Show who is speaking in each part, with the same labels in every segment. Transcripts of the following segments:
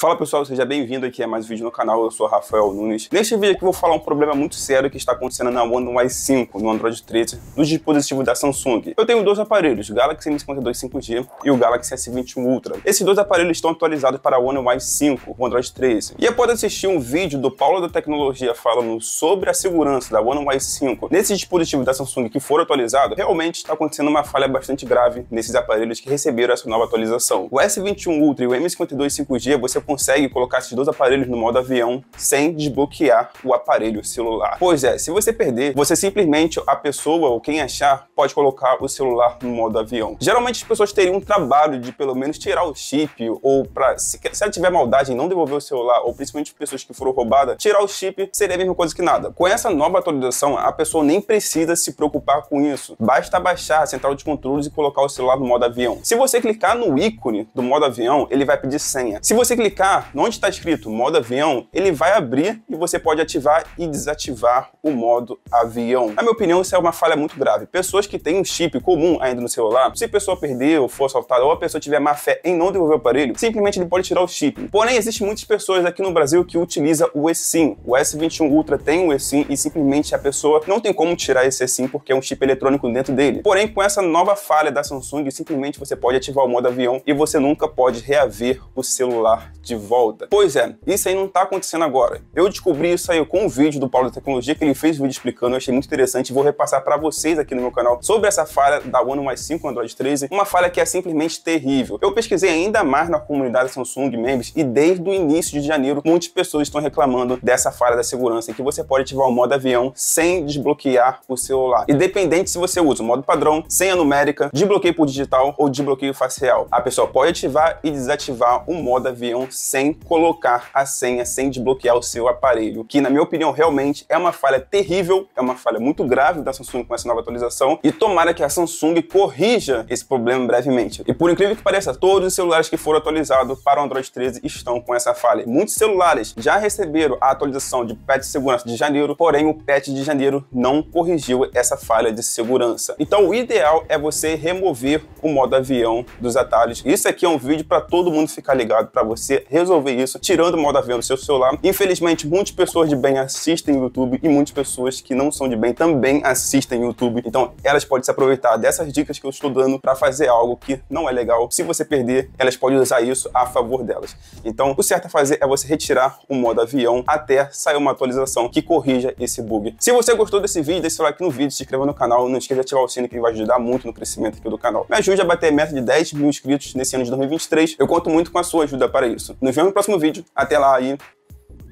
Speaker 1: Fala pessoal, seja bem-vindo aqui a mais um vídeo no canal, eu sou Rafael Nunes. Neste vídeo aqui vou falar um problema muito sério que está acontecendo na One UI 5, no Android 13, no dispositivo da Samsung. Eu tenho dois aparelhos, o Galaxy M52 5G e o Galaxy s 21 Ultra. Esses dois aparelhos estão atualizados para a One UI 5, o Android 13. E após assistir um vídeo do Paulo da Tecnologia falando sobre a segurança da One UI 5 nesse dispositivo da Samsung que for atualizado, realmente está acontecendo uma falha bastante grave nesses aparelhos que receberam essa nova atualização. O S21 Ultra e o M52 5G você consegue colocar esses dois aparelhos no modo avião sem desbloquear o aparelho celular. Pois é, se você perder, você simplesmente, a pessoa ou quem achar, pode colocar o celular no modo avião. Geralmente as pessoas teriam um trabalho de pelo menos tirar o chip ou para se, se ela tiver maldade em não devolver o celular ou principalmente pessoas que foram roubadas, tirar o chip seria a mesma coisa que nada. Com essa nova atualização, a pessoa nem precisa se preocupar com isso. Basta baixar a central de controles e colocar o celular no modo avião. Se você clicar no ícone do modo avião, ele vai pedir senha. Se você clicar onde está escrito modo avião, ele vai vai abrir e você pode ativar e desativar o modo avião. Na minha opinião, isso é uma falha muito grave. Pessoas que têm um chip comum ainda no celular, se a pessoa perder ou for assaltada ou a pessoa tiver má fé em não devolver o aparelho, simplesmente ele pode tirar o chip. Porém, existem muitas pessoas aqui no Brasil que utilizam o eSIM. O S21 Ultra tem o eSIM e simplesmente a pessoa não tem como tirar esse eSIM porque é um chip eletrônico dentro dele. Porém, com essa nova falha da Samsung, simplesmente você pode ativar o modo avião e você nunca pode reaver o celular de volta. Pois é, isso aí não está acontecendo agora agora. Eu descobri isso aí com um vídeo do Paulo da Tecnologia, que ele fez um vídeo explicando, eu achei muito interessante, vou repassar para vocês aqui no meu canal sobre essa falha da One mais 5 Android 13, uma falha que é simplesmente terrível. Eu pesquisei ainda mais na comunidade Samsung Members e desde o início de janeiro, muitas pessoas estão reclamando dessa falha da segurança, em que você pode ativar o modo avião sem desbloquear o celular. Independente se você usa o modo padrão, senha numérica, desbloqueio por digital ou desbloqueio facial. A pessoa pode ativar e desativar o modo avião sem colocar a senha, sem desbloquear o seu aparelho, que na minha opinião realmente é uma falha terrível, é uma falha muito grave da Samsung com essa nova atualização e tomara que a Samsung corrija esse problema brevemente. E por incrível que pareça, todos os celulares que foram atualizados para o Android 13 estão com essa falha. Muitos celulares já receberam a atualização de patch de segurança de janeiro, porém o patch de janeiro não corrigiu essa falha de segurança. Então o ideal é você remover o modo avião dos atalhos. Isso aqui é um vídeo para todo mundo ficar ligado, para você resolver isso tirando o modo avião do seu celular e Infelizmente, muitas pessoas de bem assistem YouTube e muitas pessoas que não são de bem também assistem YouTube. Então, elas podem se aproveitar dessas dicas que eu estou dando para fazer algo que não é legal. Se você perder, elas podem usar isso a favor delas. Então, o certo a fazer é você retirar o modo avião até sair uma atualização que corrija esse bug. Se você gostou desse vídeo, deixe seu like no vídeo, se inscreva no canal, não esqueça de ativar o sino que vai ajudar muito no crescimento aqui do canal. Me ajude a bater a meta de 10 mil inscritos nesse ano de 2023. Eu conto muito com a sua ajuda para isso. Nos vemos no próximo vídeo. Até lá aí.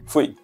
Speaker 1: Fui!